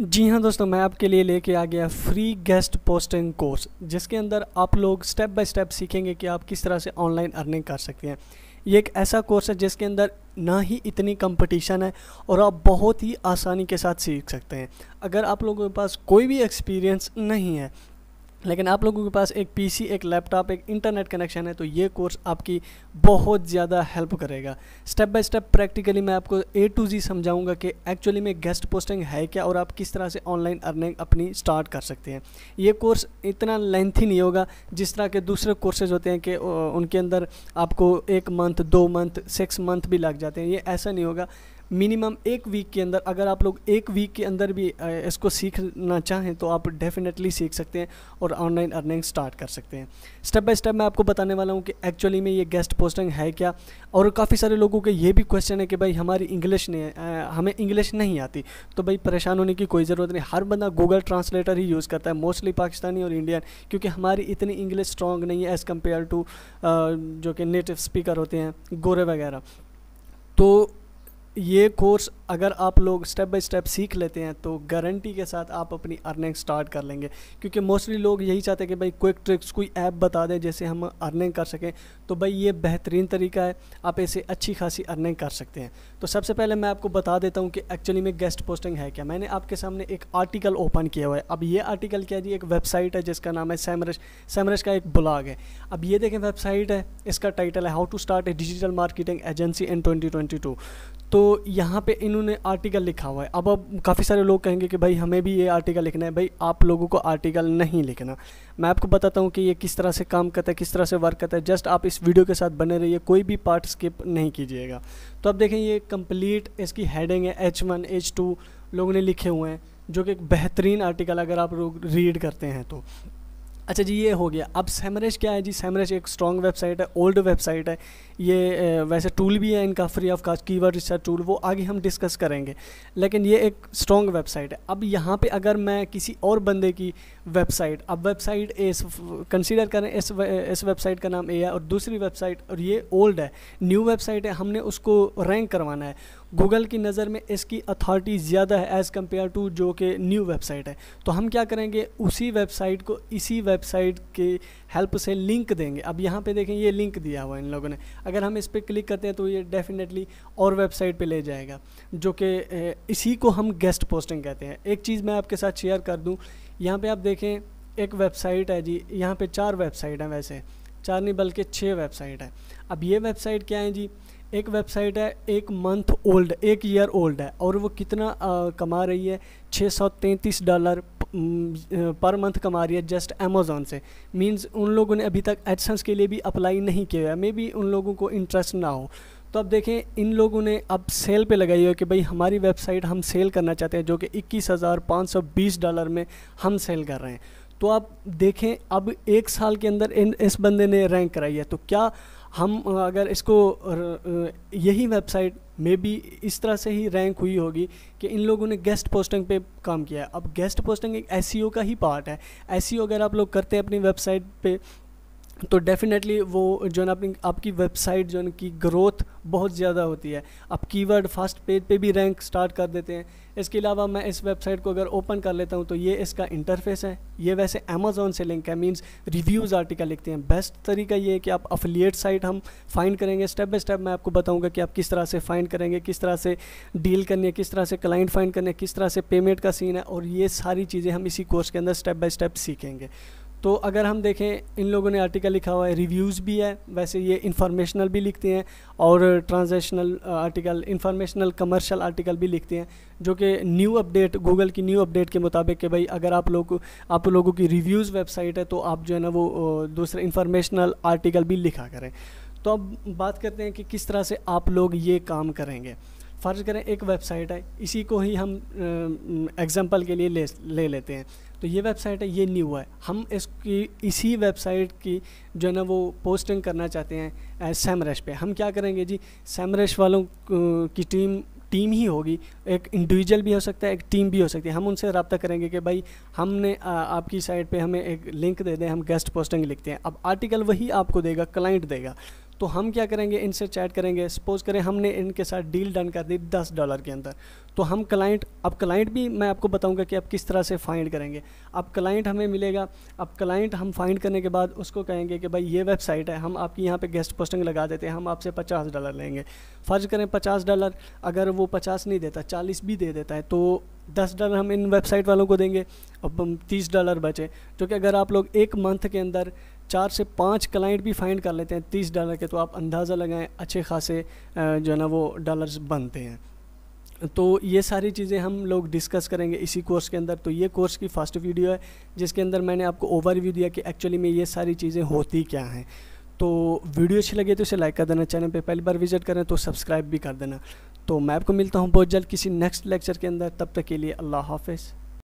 जी हाँ दोस्तों मैं आपके लिए लेके आ गया फ्री गेस्ट पोस्टिंग कोर्स जिसके अंदर आप लोग स्टेप बाय स्टेप सीखेंगे कि आप किस तरह से ऑनलाइन अर्निंग कर सकते हैं ये एक ऐसा कोर्स है जिसके अंदर ना ही इतनी कंपटीशन है और आप बहुत ही आसानी के साथ सीख सकते हैं अगर आप लोगों के पास कोई भी एक्सपीरियंस नहीं है लेकिन आप लोगों के पास एक पीसी एक लैपटॉप एक इंटरनेट कनेक्शन है तो ये कोर्स आपकी बहुत ज़्यादा हेल्प करेगा स्टेप बाय स्टेप प्रैक्टिकली मैं आपको ए टू जी समझाऊंगा कि एक्चुअली में गेस्ट पोस्टिंग है क्या और आप किस तरह से ऑनलाइन अर्निंग अपनी स्टार्ट कर सकते हैं ये कोर्स इतना लेंथी नहीं होगा जिस तरह के दूसरे कोर्सेज होते हैं कि उनके अंदर आपको एक मंथ दो मंथ सिक्स मंथ भी लग जाते हैं ये ऐसा नहीं होगा मिनिमम एक वीक के अंदर अगर आप लोग एक वीक के अंदर भी इसको सीखना चाहें तो आप डेफिनेटली सीख सकते हैं और ऑनलाइन अर्निंग स्टार्ट कर सकते हैं स्टेप बाय स्टेप मैं आपको बताने वाला हूँ कि एक्चुअली में ये गेस्ट पोस्टिंग है क्या और काफ़ी सारे लोगों के ये भी क्वेश्चन है कि भाई हमारी इंग्लिश ने हमें इंग्लिश नहीं आती तो भाई परेशान होने की कोई ज़रूरत नहीं हर बंदा गूगल ट्रांसलेटर ही यूज़ करता है मोस्टली पाकिस्तानी और इंडियन क्योंकि हमारी इतनी इंग्लिश स्ट्रॉन्ग नहीं है एज़ कम्पेयर टू जो कि नेटिव स्पीकर होते हैं गोरे वगैरह तो ये कोर्स अगर आप लोग स्टेप बाय स्टेप सीख लेते हैं तो गारंटी के साथ आप अपनी अर्निंग स्टार्ट कर लेंगे क्योंकि मोस्टली लोग यही चाहते हैं कि भाई क्विक ट्रिक्स कोई ऐप बता दें जैसे हम अर्निंग कर सकें तो भाई ये बेहतरीन तरीका है आप इसे अच्छी खासी अर्निंग कर सकते हैं तो सबसे पहले मैं आपको बता देता हूँ कि एक्चुअली में गेस्ट पोस्टिंग है क्या मैंने आपके सामने एक आर्टिकल ओपन किया हुआ है अब ये आर्टिकल क्या जी एक वेबसाइट है जिसका नाम है सैमरश सैमरश का एक ब्लॉग है अब ये देखें वेबसाइट है इसका टाइटल है how to start a digital marketing agency in twenty तो यहाँ पे इन्होंने आर्टिकल लिखा हुआ है अब अब काफ़ी सारे लोग कहेंगे कि भाई हमें भी ये आर्टिकल लिखना है भाई आप लोगों को आर्टिकल नहीं लिखना मैं आपको बताता हूँ कि ये किस तरह से काम करता है किस तरह से वर्क करता है जस्ट आप इस वीडियो के साथ बने रहिए कोई भी पार्ट स्किप नहीं कीजिएगा तो अब देखें ये कम्प्लीट इसकी हेडिंग है एच वन एच टू लोगों ने लिखे हुए हैं जो कि एक बेहतरीन आर्टिकल अगर आप लोग रीड करते हैं तो अच्छा जी ये हो गया अब सेमरेज क्या है जी सेमरेज एक स्ट्रॉन्ग वेबसाइट है ओल्ड वेबसाइट है ये वैसे टूल भी है इनका free of cost keyword research tool वो आगे हम डिस्कस करेंगे लेकिन ये एक स्ट्रॉन्ग वेबसाइट है अब यहाँ पे अगर मैं किसी और बंदे की वेबसाइट अब वेबसाइट इस कंसीडर करें इस इस वेबसाइट का नाम ए है और दूसरी वेबसाइट और ये ओल्ड है न्यू वेबसाइट है हमने उसको रैंक करवाना है गूगल की नज़र में इसकी अथॉरिटी ज़्यादा है एज़ कम्पेयर टू जो कि न्यू वेबसाइट है तो हम क्या करेंगे उसी वेबसाइट को इसी वेबसाइट के हेल्प से लिंक देंगे अब यहाँ पे देखें ये लिंक दिया हुआ है इन लोगों ने अगर हम इस पर क्लिक करते हैं तो ये डेफिनेटली और वेबसाइट पर ले जाएगा जो कि इसी को हम गेस्ट पोस्टिंग कहते हैं एक चीज़ मैं आपके साथ शेयर कर दूँ यहाँ पर आप देखें एक वेबसाइट है जी यहाँ पर चार वेबसाइट हैं वैसे चार नहीं बल्कि छः वेबसाइट हैं अब ये वेबसाइट क्या है जी एक वेबसाइट है एक मंथ ओल्ड एक ईयर ओल्ड है और वो कितना आ, कमा रही है 633 डॉलर पर मंथ कमा रही है जस्ट अमेजोन से मींस उन लोगों ने अभी तक एडसेंस के लिए भी अप्लाई नहीं किया है मे बी उन लोगों को इंटरेस्ट ना हो तो अब देखें इन लोगों ने अब सेल पे लगाई है कि भाई हमारी वेबसाइट हम सेल करना चाहते हैं जो कि इक्कीस हज़ार पाँच सौ बीस डॉलर में हम सेल कर रहे हैं तो आप देखें अब एक साल के अंदर इन इस बंदे ने रैंक कराई है तो क्या हम अगर इसको यही वेबसाइट में भी इस तरह से ही रैंक हुई होगी कि इन लोगों ने गेस्ट पोस्टिंग पे काम किया है अब गेस्ट पोस्टिंग एक एस e का ही पार्ट है एस e अगर आप लोग करते हैं अपनी वेबसाइट पे तो डेफिनेटली वो जो है ना अपनी आपकी वेबसाइट जो है की ग्रोथ बहुत ज़्यादा होती है आप कीवर्ड फर्स्ट पेज पे भी रैंक स्टार्ट कर देते हैं इसके अलावा मैं इस वेबसाइट को अगर ओपन कर लेता हूँ तो ये इसका इंटरफेस है ये वैसे अमेजोन से लिंक है मीन्स रिव्यूज़ आर्टिकल लिखते हैं बेस्ट तरीका ये है कि आप अफिलियट साइट हम फाइंड करेंगे स्टेप बाय स्टेप मैं आपको बताऊँगा कि आप किस तरह से फाइंड करेंगे किस तरह से डील करनी है किस तरह से क्लाइंट फाइंड करनी है किस तरह से पेमेंट का सीन है और ये सारी चीज़ें हम इसी कोर्स के अंदर स्टेप बाय स्टेप सीखेंगे तो अगर हम देखें इन लोगों ने आर्टिकल लिखा हुआ है रिव्यूज़ भी है वैसे ये इन्फॉर्मेशनल भी लिखते हैं और transactional article informational commercial article भी लिखते हैं जो कि न्यू अपडेट गूगल की न्यू अपडेट के मुताबिक कि भाई अगर आप लोग आप लोगों की रिव्यूज़ वेबसाइट है तो आप जो है ना वो दूसरे इन्फॉर्मेशनल आर्टिकल भी लिखा करें तो अब बात करते हैं कि किस तरह से आप लोग ये काम करेंगे फ़र्ज़ करें एक वेबसाइट है इसी को ही हम एग्ज़ाम्पल के लिए ले ले लेते हैं तो ये वेबसाइट है ये न्यू है हम इसकी इसी वेबसाइट की जो है ना वो पोस्टिंग करना चाहते हैं सैमरश पे हम क्या करेंगे जी सैमरश वालों की टीम टीम ही होगी एक इंडिविजुअल भी हो सकता है एक टीम भी हो सकती है हम उनसे रबता करेंगे कि भाई हमने आ, आपकी साइट पे हमें एक लिंक दे दें हम गेस्ट पोस्टिंग लिखते हैं अब आर्टिकल वही आपको देगा क्लाइंट देगा तो हम क्या करेंगे इनसे चैट करेंगे सपोज़ करें हमने इनके साथ डील डन कर दी दस डॉलर के अंदर तो हम क्लाइंट अब क्लाइंट भी मैं आपको बताऊंगा कि आप किस तरह से फाइंड करेंगे अब क्लाइंट हमें मिलेगा अब क्लाइंट हम फाइंड करने के बाद उसको कहेंगे कि भाई ये वेबसाइट है हम आपकी यहाँ पे गेस्ट पोस्टिंग लगा देते हैं हम आपसे पचास डॉलर लेंगे फ़र्ज़ करें पचास डॉलर अगर वो पचास नहीं देता चालीस भी दे देता है तो दस डॉलर हम इन वेबसाइट वालों को देंगे अब तीस डॉलर बचे क्योंकि अगर आप लोग एक मंथ के अंदर चार से पाँच क्लाइंट भी फाइंड कर लेते हैं तीस डॉलर के तो आप अंदाज़ा लगाएं अच्छे खासे जो है ना वो डॉलर्स बनते हैं तो ये सारी चीज़ें हम लोग डिस्कस करेंगे इसी कोर्स के अंदर तो ये कोर्स की फर्स्ट वीडियो है जिसके अंदर मैंने आपको ओवरव्यू दिया कि एक्चुअली में ये सारी चीज़ें होती क्या हैं तो वीडियो अच्छी लगी तो इसे लाइक कर देना चैनल पर पहली बार विजिट करें तो सब्सक्राइब भी कर देना तो मैं आपको मिलता हूँ बहुत जल्द किसी नेक्स्ट लेक्चर के अंदर तब तक के लिए अल्लाह हाफिज़